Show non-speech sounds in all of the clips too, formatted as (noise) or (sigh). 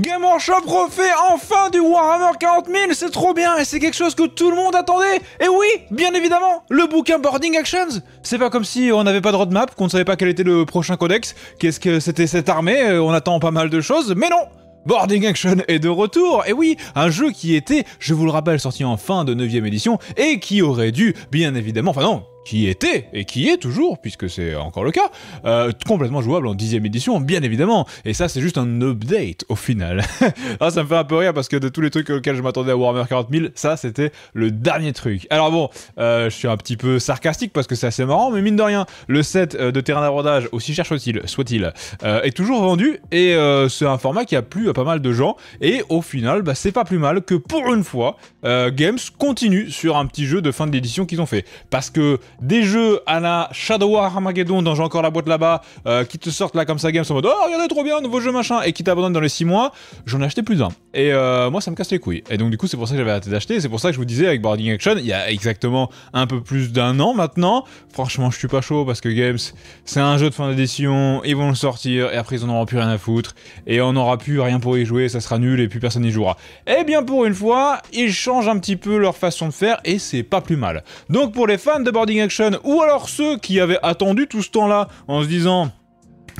Game Workshop refait enfin du Warhammer 40 000, c'est trop bien et c'est quelque chose que tout le monde attendait Et oui, bien évidemment, le bouquin Boarding Actions C'est pas comme si on n'avait pas de roadmap, qu'on ne savait pas quel était le prochain codex, qu'est-ce que c'était cette armée, euh, on attend pas mal de choses, mais non Boarding Action est de retour, et oui, un jeu qui était, je vous le rappelle, sorti en fin de 9ème édition, et qui aurait dû, bien évidemment, enfin non, qui était et qui est toujours, puisque c'est encore le cas, euh, complètement jouable en dixième édition, bien évidemment. Et ça, c'est juste un update au final. (laughs) Ah, ça me fait un peu rire parce que de tous les trucs auxquels je m'attendais à Warhammer 40 ça, c'était le dernier truc. Alors bon, euh, je suis un petit peu sarcastique parce que c'est assez marrant, mais mine de rien, le set euh, de terrain d'abordage, aussi cher soit-il, soit-il, est toujours vendu et c'est un format qui a plu à pas mal de gens. Et au final, bah, c'est pas plus mal que pour une fois, Games continue sur un petit jeu de fin de l'édition qu'ils ont fait. Parce que des jeux à la Shadow War Armageddon, dont j'ai encore la boîte là-bas, euh, qui te sortent là comme ça, Games en mode Oh, regardez, trop bien, nouveau jeu machin, et qui t'abandonnent dans les 6 mois, j'en ai acheté plus d'un. Et euh, moi, ça me casse les couilles. Et donc, du coup, c'est pour ça que j'avais hâte d'acheter, c'est pour ça que je vous disais avec Boarding Action, il y a exactement un peu plus d'un an maintenant. Franchement, je suis pas chaud parce que Games, c'est un jeu de fin d'édition, ils vont le sortir, et après, ils en auront plus rien à foutre, et on n'aura plus rien pour y jouer, ça sera nul, et plus personne n'y jouera. Et eh bien, pour une fois, ils changent un petit peu leur façon de faire, et c'est pas plus mal. Donc, pour les fans de Boarding Action, ou alors ceux qui avaient attendu tout ce temps-là en se disant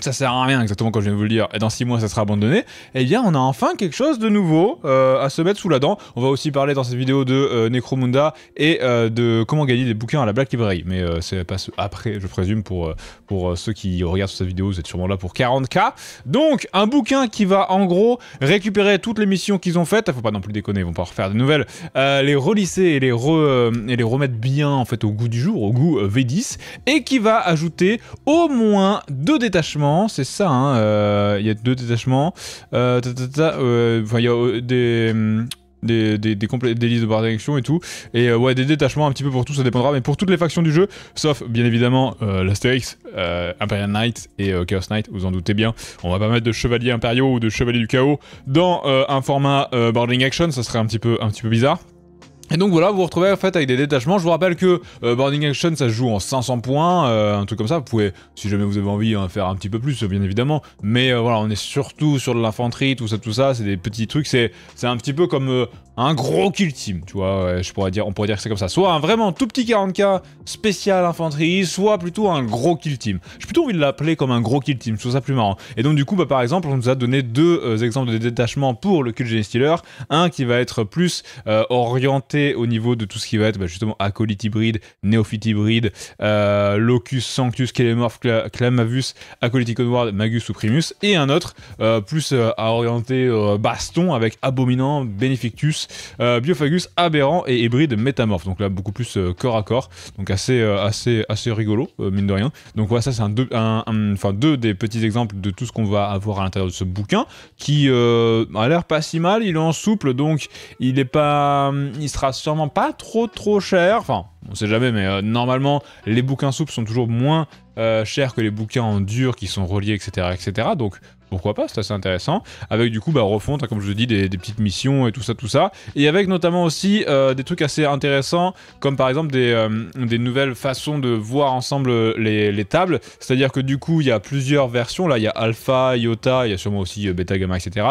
ça sert à rien exactement comme je viens de vous le dire, et dans 6 mois ça sera abandonné, eh bien on a enfin quelque chose de nouveau euh, à se mettre sous la dent. On va aussi parler dans cette vidéo de euh, Necromunda et euh, de comment gagner des bouquins à la Black Library, mais c'est pas après je présume pour, pour ceux qui regardent cette vidéo, vous êtes sûrement là pour 40k. Donc un bouquin qui va en gros récupérer toutes les missions qu'ils ont faites, faut pas non plus déconner, ils vont pas refaire de nouvelles, les relisser et les, et les remettre bien en fait au goût du jour, au goût V10, et qui va ajouter au moins deux détachements c'est ça. Hein, euh, il y a deux détachements. Euh, euh, il y a mm, des. Des, des, des, des, listes de d'action et tout. Et ouais, des détachements un petit peu pour tout, ça dépendra. Mais pour toutes les factions du jeu, sauf bien évidemment la l'Astérix, Imperial Knight et Chaos Knight, vous en doutez bien. On va pas mettre de chevaliers impériaux ou de chevaliers du chaos dans un format boarding action, ça serait un petit peu, un petit peu bizarre. Et donc voilà, vous vous retrouvez en fait avec des détachements. Je vous rappelle que euh, Burning Action, ça se joue en 500 points, euh, un truc comme ça. Vous pouvez, si jamais vous avez envie, en faire un petit peu plus, bien évidemment. Mais euh, voilà, on est surtout sur de l'infanterie, tout ça, tout ça. C'est des petits trucs. C'est, c'est un petit peu comme un gros kill team, tu vois, je pourrais dire, on pourrait dire que c'est comme ça. Soit un vraiment tout petit 40k spécial infanterie, soit plutôt un gros kill team. J'ai plutôt envie de l'appeler comme un gros kill team, je trouve ça plus marrant. Et donc du coup, bah, par exemple, on nous a donné deux euh, exemples de détachement pour le Kill Stealer. Un qui va être plus euh, orienté au niveau de tout ce qui va être bah, justement acolyte hybride, néophyte hybride, euh, locus, sanctus, kelemorph, clamavus, acolyte conward magus ou primus. Et un autre plus à orienter baston avec abominant, benefictus euh, Biophagus aberrant et hybride métamorphe. Donc là, beaucoup plus euh, corps à corps. Donc assez, euh, assez, assez rigolo, mine de rien. Donc voilà, ça, c'est un deux, deux des petits exemples de tout ce qu'on va avoir à l'intérieur de ce bouquin qui a l'air pas si mal. Il est en souple, donc il est pas, hum, il sera sûrement pas trop, trop cher. Enfin, on sait jamais, mais normalement, les bouquins souples sont toujours moins chers que les bouquins en dur qui sont reliés, etc. etc. Donc pourquoi pas, c'est assez intéressant. Avec du coup, bah, hein, comme je vous dis, des, petites missions et tout ça, tout ça. Et avec notamment aussi euh, des trucs assez intéressants, comme par exemple des, euh, nouvelles façons de voir ensemble les, tables. C'est-à-dire que du coup, il y a plusieurs versions. Là, il y a Alpha, Iota, il y a sûrement aussi euh, Beta, Gamma, etc.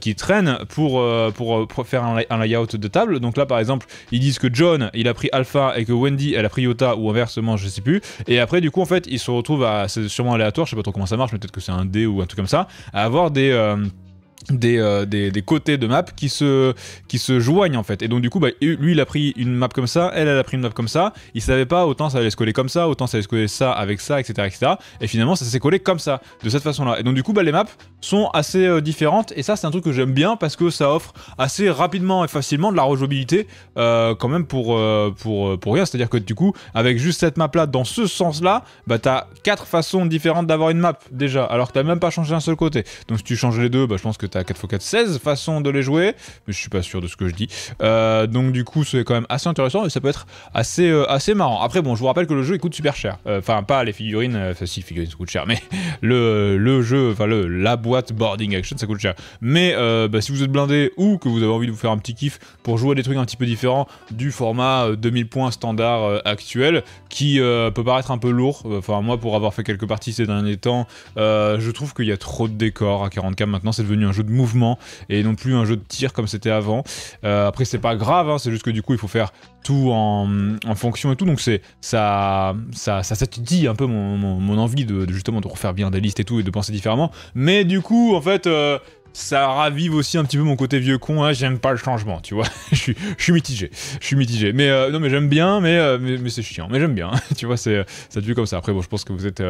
qui traînent pour, pour, faire un, layout de table. Donc là, par exemple, ils disent que John, il a pris Alpha et que Wendy, elle a pris Iota, ou inversement, je sais plus. Et après, du coup, en fait, ils se retrouvent à. C'est sûrement aléatoire, je sais pas trop comment ça marche, mais peut-être que c'est un dé ou un truc comme ça à avoir des... Euh, euh, des, des, côtés de map qui se, qui se joignent en fait. Et donc du coup, bah, lui il a pris une map comme ça, elle elle a pris une map comme ça, il savait pas autant ça allait se coller comme ça, autant ça allait se coller ça avec ça, etc. etc. Et finalement ça s'est collé comme ça, de cette façon-là. Et donc du coup, bah, les maps sont assez euh, différentes et ça c'est un truc que j'aime bien parce que ça offre assez rapidement et facilement de la rejouabilité euh, quand même pour, pour, pour rien. C'est-à-dire que du coup, avec juste cette map-là dans ce sens-là, bah, tu as quatre façons différentes d'avoir une map déjà, alors que t'as même pas changé un seul côté. Donc si tu changes les deux, bah, je pense que à 4x4, 16 façons de les jouer, mais je suis pas sûr de ce que je dis. Euh, donc du coup, c'est quand même assez intéressant et ça peut être assez, euh, assez marrant. Après, bon, je vous rappelle que le jeu il coûte super cher. Euh, enfin, pas les figurines, enfin si, figurines ça coûte cher, mais (laughs) le, jeu, enfin le, la boîte boarding action ça coûte cher. Mais bah, si vous êtes blindé ou que vous avez envie de vous faire un petit kiff pour jouer à des trucs un petit peu différents du format 2000 points standard actuel, qui peut paraître un peu lourd, enfin moi pour avoir fait quelques parties ces derniers temps, je trouve qu'il y a trop de décors à 40k maintenant, c'est devenu un jeu de mouvement et non plus un jeu de tir comme c'était avant. Euh, après, c'est pas grave, hein, c'est juste que du coup, il faut faire tout en, fonction et tout. Donc, c'est ça, ça, ça, te dit un peu mon, envie de, justement de refaire bien des listes et tout et de penser différemment. Mais du coup, en fait. Euh, ça ravive aussi un petit peu mon côté vieux con. Hein, j'aime pas le changement, tu vois. (laughs) je, suis, mitigé. Je suis mitigé. Mais euh, non, mais j'aime bien, euh, mais, c'est chiant. Mais j'aime bien. (laughs) tu vois, c'est euh, ça devient comme ça. Après, bon, je pense que vous êtes,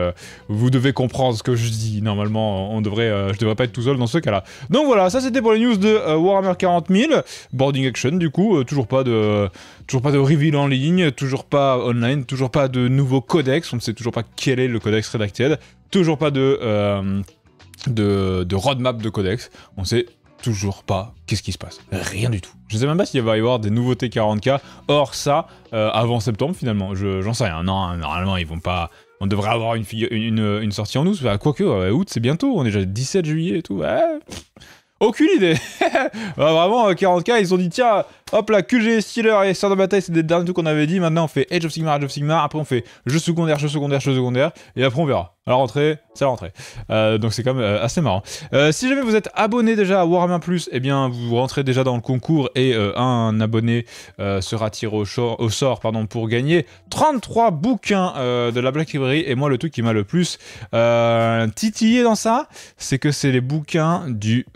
vous devez comprendre ce que je dis. Normalement, on devrait, je devrais pas être tout seul dans ce cas-là. Donc voilà, ça c'était pour les news de Warhammer 40 000 boarding action. Du coup, toujours pas de, toujours pas de reveal en ligne, toujours pas online, toujours pas de nouveau codex. On ne sait toujours pas quel est le codex redacted. Toujours pas de de, roadmap de codex. On sait toujours pas qu'est-ce qui se passe. Rien du tout. Je sais même pas s'il va y avoir des nouveautés 40K hors ça euh, avant septembre finalement. J'en sais rien. Non, normalement ils vont pas. On devrait avoir une, une, sortie en août. Bah, quoique, euh, août c'est bientôt. On est déjà le 17 juillet et tout. Ouais. Aucune idée. (laughs) Bah, vraiment, 40k, euh, ils ont dit tiens, hop là, QG, Stealer et Sœur de Bataille, c'est des derniers trucs qu'on avait dit. Maintenant, on fait Age of Sigmar, Age of Sigmar. Après, on fait jeu secondaire, jeu secondaire, jeu secondaire. Et après, on verra. À la rentrée, c'est la rentrée. Euh, donc, c'est quand même euh, assez marrant. Euh, si jamais vous êtes abonné déjà à Warhammer Plus, eh bien, vous rentrez déjà dans le concours et un abonné sera tiré au, au, sort pardon, pour gagner 33 bouquins de la Black Library. Et moi, le truc qui m'a le plus titillé dans ça, c'est que c'est les bouquins du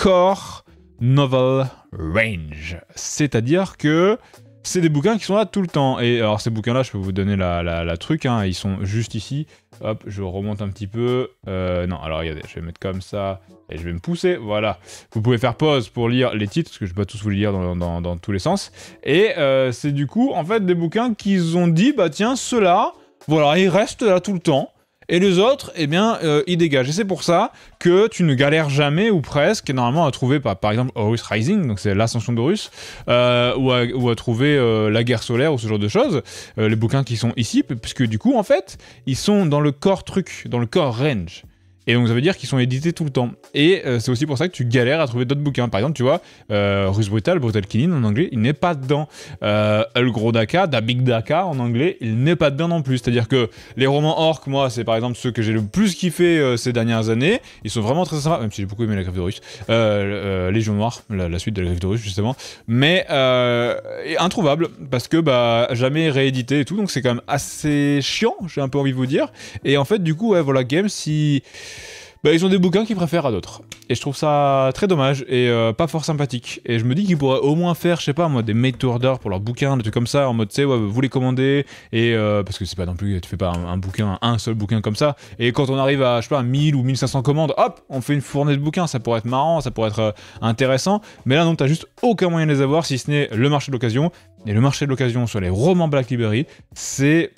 core novel range. C'est-à-dire que c'est des bouquins qui sont là tout le temps. Et alors ces bouquins-là, je peux vous donner la, truc, hein, ils sont juste ici. Hop, je remonte un petit peu. Euh, non, alors regardez, je vais mettre comme ça et je vais me pousser. Voilà. Vous pouvez faire pause pour lire les titres, parce que je ne peux pas tous vous lire dans, tous les sens. Et euh, c'est du coup, en fait, des bouquins qu'ils ont dit, bah tiens, ceux-là, voilà, ils restent là tout le temps et les autres, eh bien, euh, ils dégagent. Et c'est pour ça que tu ne galères jamais, ou presque, normalement, à trouver, par, exemple, Horus Rising, donc c'est l'ascension d'Horus, euh, ou, à, trouver euh, la guerre solaire, ou ce genre de choses, euh, les bouquins qui sont ici, puisque du coup, en fait, ils sont dans le corps truc, dans le corps range. Et donc ça veut dire qu'ils sont édités tout le temps. Et euh, c'est aussi pour ça que tu galères à trouver d'autres bouquins. Par exemple, tu vois, euh, Rus Brutal, Brutal Killing en anglais, il n'est pas dedans. Euh, El Gros Daka, Da Big en anglais, il n'est pas dedans non plus. C'est-à-dire que les romans orc, moi, c'est par exemple ceux que j'ai le plus kiffé euh, ces dernières années. Ils sont vraiment très sympas, même si j'ai beaucoup aimé La Griffe de Russe. Légion Noire, la, la, suite de La Griffe de Russe, justement. Mais introuvable, parce que bah, jamais réédité et tout. Donc c'est quand même assez chiant, j'ai un peu envie de vous dire. Et en fait, du coup, ouais, voilà, Game, si bah, ils ont des bouquins qu'ils préfèrent à d'autres. Et je trouve ça très dommage et euh, pas fort sympathique. Et je me dis qu'ils pourraient au moins faire, je sais pas, moi, des made to order pour leurs bouquins, des trucs comme ça, en mode, tu ouais, vous les commandez, et euh, parce que c'est pas non plus, tu fais pas un, bouquin, un seul bouquin comme ça. Et quand on arrive à, je sais pas, 1000 ou 1500 commandes, hop, on fait une fournée de bouquins, ça pourrait être marrant, ça pourrait être euh, intéressant. Mais là, non, t'as juste aucun moyen de les avoir si ce n'est le marché de l'occasion. Et le marché de l'occasion sur les romans Black Library, c'est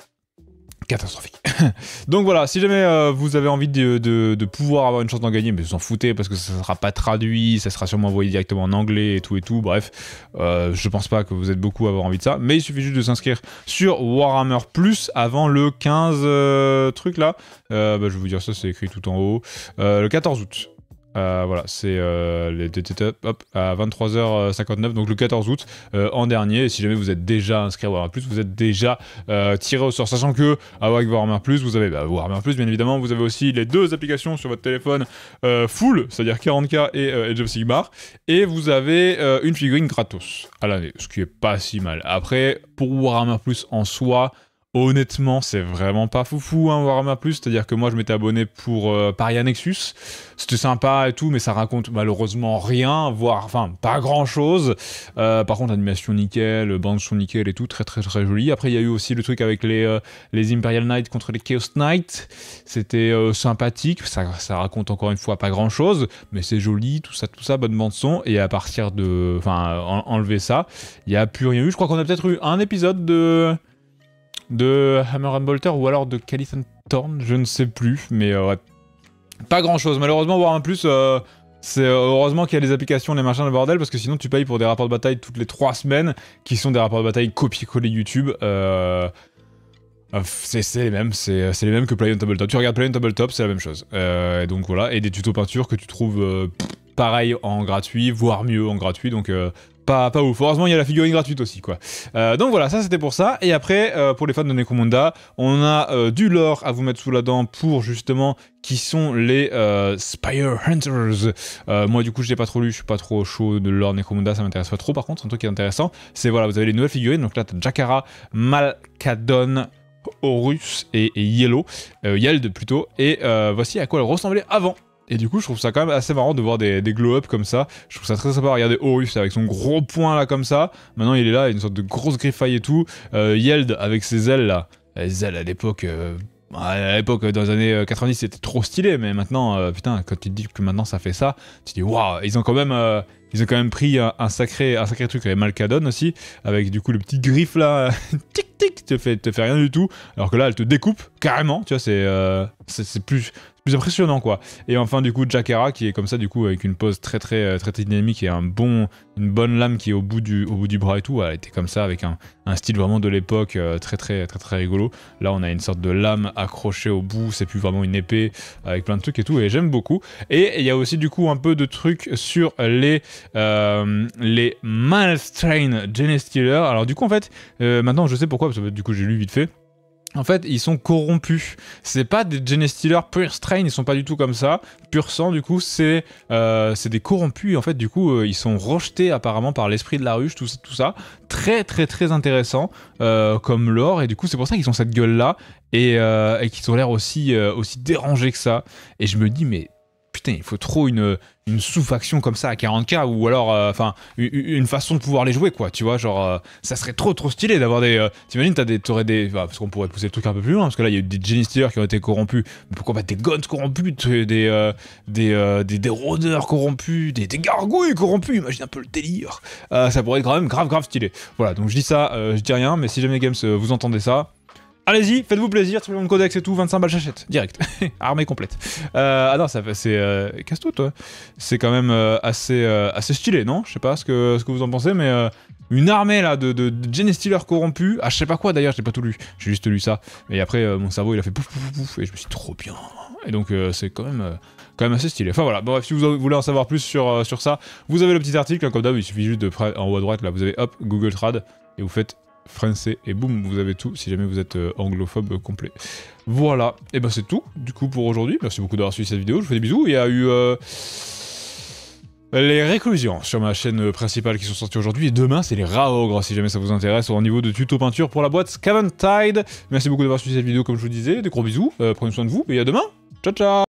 catastrophique. (laughs) Donc voilà, si jamais euh, vous avez envie de, pouvoir avoir une chance d'en gagner, mais vous en foutez parce que ça sera pas traduit, ça sera sûrement envoyé directement en anglais et tout et tout. Bref, euh, je pense pas que vous êtes beaucoup à avoir envie de ça, mais il suffit juste de s'inscrire sur Warhammer Plus avant le 15 euh, truc là. Bah, je vais vous dire ça, c'est écrit tout en haut. le 14 août. Euh, voilà, c'est euh, les à 23h59, donc le 14 août euh, en dernier. Et si jamais vous êtes déjà inscrit à Warhammer Plus, vous êtes déjà tiré au sort. Sachant que avec Warhammer Plus, vous avez bah, Warhammer Plus, bien évidemment, vous avez aussi les deux applications sur votre téléphone full, c'est-à-dire 40K et Edge of Sigmar, et vous avez une figurine gratos à l'année, ce qui est pas si mal. Après, pour Warhammer Plus en soi, Honnêtement, c'est vraiment pas foufou, hein, Warhammer Plus. C'est-à-dire que moi, je m'étais abonné pour euh, Paria Nexus. C'était sympa et tout, mais ça raconte malheureusement rien, voire, enfin, pas grand-chose. Euh, par contre, animation nickel, bande son nickel et tout, très très très joli. Après, il y a eu aussi le truc avec les, euh, les Imperial Knights contre les Chaos Knights. C'était euh, sympathique. Ça, ça raconte encore une fois pas grand-chose, mais c'est joli, tout ça, tout ça, bonne bande son. Et à partir de, enfin, enlever ça, il y a plus rien eu. Je crois qu'on a peut-être eu un épisode de de Hammer and Bolter ou alors de Callison Thorn, je ne sais plus, mais euh, ouais. Pas grand chose, malheureusement, voire un plus. Euh, c'est euh, heureusement qu'il y a les applications, les machins, le bordel, parce que sinon tu payes pour des rapports de bataille toutes les 3 semaines, qui sont des rapports de bataille copier-coller YouTube. Euh... C'est les mêmes, c'est les mêmes que Play on Tabletop. Tu regardes Play on Tabletop, c'est la même chose. et donc voilà, et des tutos peinture que tu trouves pareil en gratuit, voire mieux en gratuit. Donc pas, pas ouf. Heureusement, il y a la figurine gratuite aussi, quoi. Euh, donc voilà, ça c'était pour ça. Et après, euh, pour les fans de Nekomunda, on a euh, du lore à vous mettre sous la dent pour justement qui sont les Spire Hunters. moi, du coup, je l'ai pas trop lu, je suis pas trop chaud de lore Nekomunda, ça m'intéresse pas trop. Par contre, un truc qui est intéressant, c'est voilà, vous avez les nouvelles figurines. Donc là, t'as Jakara, Malkadon, Horus et, Yellow, Yeld plutôt. Et voici à quoi elle ressemblait avant. Et du coup, je trouve ça quand même assez marrant de voir des, glow-up comme ça. Je trouve ça très sympa à regarder Horus avec son gros poing là comme ça. Maintenant, il est là, une sorte de grosse griffaille et tout. Euh, Yeld avec ses ailes là. Les ailes à l'époque. Euh, à l'époque, dans les années 90, euh, c'était trop stylé, mais maintenant, putain, quand tu te dis que maintenant ça fait ça, tu te dis, waouh, ils ont quand même, ils ont quand même pris un, sacré, un sacré truc avec Malcadon aussi, avec du coup le petit griffe là, (laughs) tic tic, te fait, te fait rien du tout, alors que là elle te découpe carrément, tu vois, c'est euh, plus, plus impressionnant quoi. Et enfin du coup Jakara qui est comme ça du coup avec une pose très très très, euh, très dynamique et un bon une bonne lame qui est au bout du au bout du bras et tout, elle était comme ça avec un, style vraiment de l'époque euh, très, très très très rigolo. Là on a une sorte de lame accrochée au bout, c'est plus vraiment une épée avec plein de trucs et tout et j'aime beaucoup. Et il y a aussi du coup un peu de trucs sur les euh, les Malstrain Jenny Alors du coup en fait, euh, maintenant je sais pourquoi, parce que du coup j'ai lu vite fait. En fait, ils sont corrompus. C'est pas des Jenny Stealers pure strain, ils sont pas du tout comme ça. Pur sang, du coup, c'est euh, des corrompus. en fait, du coup, ils sont rejetés apparemment par l'esprit de la ruche, tout, tout, ça. Très, très, très intéressant comme lore. Et du coup, c'est pour ça qu'ils ont cette gueule-là et, et qu'ils ont l'air aussi, aussi dérangés que ça. Et je me dis, mais il faut trop une, sous-faction comme ça à 40k ou alors, euh, enfin, une, façon de pouvoir les jouer, quoi. Tu vois, genre, euh, ça serait trop, trop stylé d'avoir des. Euh, t'imagines, t'as des. t'aurais des parce qu'on pourrait pousser le truc un peu plus loin, parce que là, il y a eu des Genisteers qui ont été corrompus. Mais pourquoi pas des Guns corrompus, des, des, des, des, rôdeurs corrompus, des, gargouilles corrompus, imagine un peu le délire. ça pourrait être quand même grave, grave stylé. Voilà, donc je dis ça, je dis rien, mais si jamais Games vous entendez ça, Allez-y, faites-vous plaisir, tout le codex et tout, 25 balles j'achète, direct. (laughs) Armée complète. Euh, ah non, ça c'est... Euh, Casse-tout, toi. C'est quand même euh, assez, assez stylé, non Je sais pas ce que, ce que vous en pensez, mais une armée là de, de, de Jenny corrompus. Ah, je sais pas quoi d'ailleurs, j'ai pas tout lu. J'ai juste lu ça. Et après, mon cerveau il a fait pouf pouf pouf et je me suis dit, trop bien. Et donc, c'est quand même. quand même assez stylé. Enfin voilà, bref, si vous voulez en savoir plus sur, sur ça, vous avez le petit article, hein, comme d'hab, il suffit juste de en haut à droite, là, vous avez hop, Google Trad, et vous faites français et boum, vous avez tout si jamais vous êtes euh, anglophobe euh, complet. Voilà, et ben c'est tout du coup pour aujourd'hui. Merci beaucoup d'avoir suivi cette vidéo, je vous fais des bisous. Il y a eu euh, les réclusions sur ma chaîne principale qui sont sorties aujourd'hui et demain c'est les raogres si jamais ça vous intéresse au niveau de tuto peinture pour la boîte Tide. Merci beaucoup d'avoir suivi cette vidéo comme je vous disais, des gros bisous, prenez soin de vous et à demain. Ciao ciao